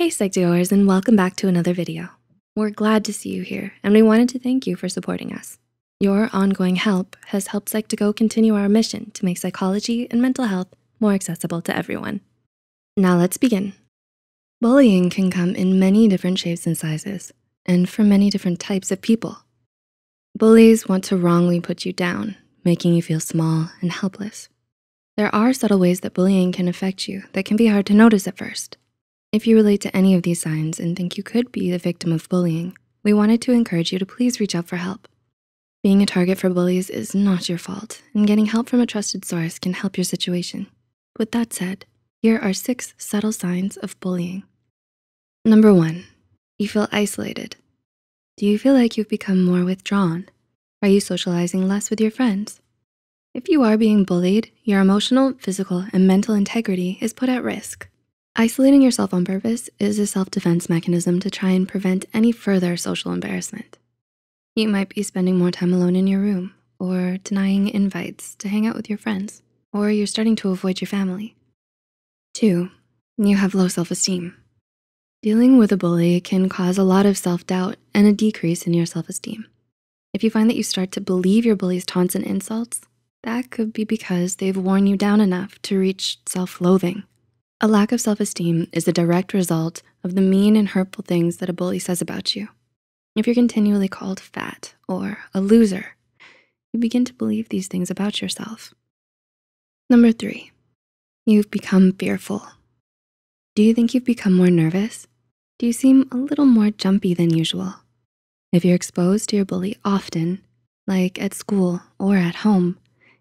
Hey Psych2Goers and welcome back to another video. We're glad to see you here and we wanted to thank you for supporting us. Your ongoing help has helped Psych2Go continue our mission to make psychology and mental health more accessible to everyone. Now let's begin. Bullying can come in many different shapes and sizes and from many different types of people. Bullies want to wrongly put you down, making you feel small and helpless. There are subtle ways that bullying can affect you that can be hard to notice at first. If you relate to any of these signs and think you could be the victim of bullying, we wanted to encourage you to please reach out for help. Being a target for bullies is not your fault, and getting help from a trusted source can help your situation. With that said, here are six subtle signs of bullying. Number one, you feel isolated. Do you feel like you've become more withdrawn? Are you socializing less with your friends? If you are being bullied, your emotional, physical, and mental integrity is put at risk. Isolating yourself on purpose is a self-defense mechanism to try and prevent any further social embarrassment. You might be spending more time alone in your room or denying invites to hang out with your friends, or you're starting to avoid your family. Two, you have low self-esteem. Dealing with a bully can cause a lot of self-doubt and a decrease in your self-esteem. If you find that you start to believe your bully's taunts and insults, that could be because they've worn you down enough to reach self-loathing. A lack of self-esteem is the direct result of the mean and hurtful things that a bully says about you. If you're continually called fat or a loser, you begin to believe these things about yourself. Number three, you've become fearful. Do you think you've become more nervous? Do you seem a little more jumpy than usual? If you're exposed to your bully often, like at school or at home,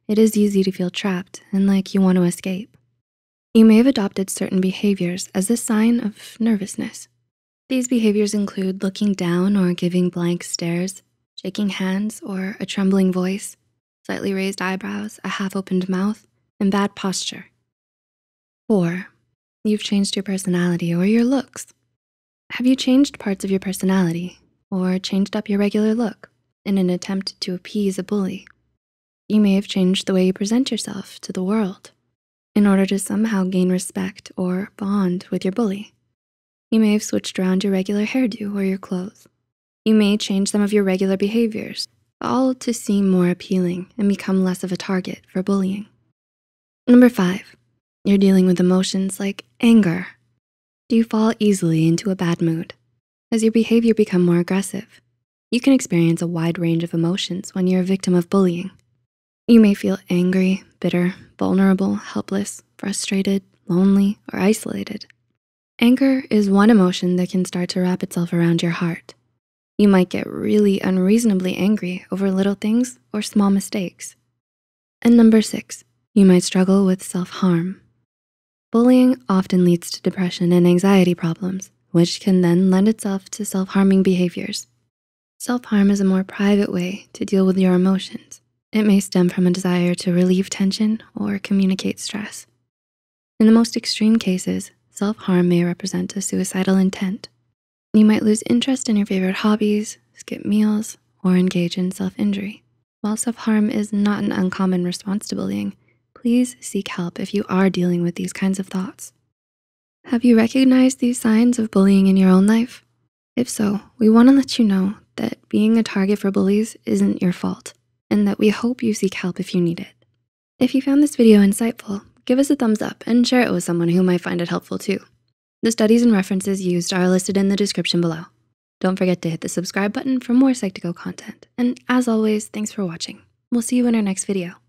it is easy to feel trapped and like you want to escape. You may have adopted certain behaviors as a sign of nervousness. These behaviors include looking down or giving blank stares, shaking hands or a trembling voice, slightly raised eyebrows, a half-opened mouth, and bad posture. Four, you've changed your personality or your looks. Have you changed parts of your personality or changed up your regular look in an attempt to appease a bully? You may have changed the way you present yourself to the world in order to somehow gain respect or bond with your bully. You may have switched around your regular hairdo or your clothes. You may change some of your regular behaviors, all to seem more appealing and become less of a target for bullying. Number five, you're dealing with emotions like anger. Do you fall easily into a bad mood? As your behavior become more aggressive, you can experience a wide range of emotions when you're a victim of bullying. You may feel angry, bitter, vulnerable, helpless, frustrated, lonely, or isolated. Anger is one emotion that can start to wrap itself around your heart. You might get really unreasonably angry over little things or small mistakes. And number six, you might struggle with self-harm. Bullying often leads to depression and anxiety problems, which can then lend itself to self-harming behaviors. Self-harm is a more private way to deal with your emotions. It may stem from a desire to relieve tension or communicate stress. In the most extreme cases, self-harm may represent a suicidal intent. You might lose interest in your favorite hobbies, skip meals, or engage in self-injury. While self-harm is not an uncommon response to bullying, please seek help if you are dealing with these kinds of thoughts. Have you recognized these signs of bullying in your own life? If so, we wanna let you know that being a target for bullies isn't your fault and that we hope you seek help if you need it. If you found this video insightful, give us a thumbs up and share it with someone who might find it helpful too. The studies and references used are listed in the description below. Don't forget to hit the subscribe button for more Psych2Go content. And as always, thanks for watching. We'll see you in our next video.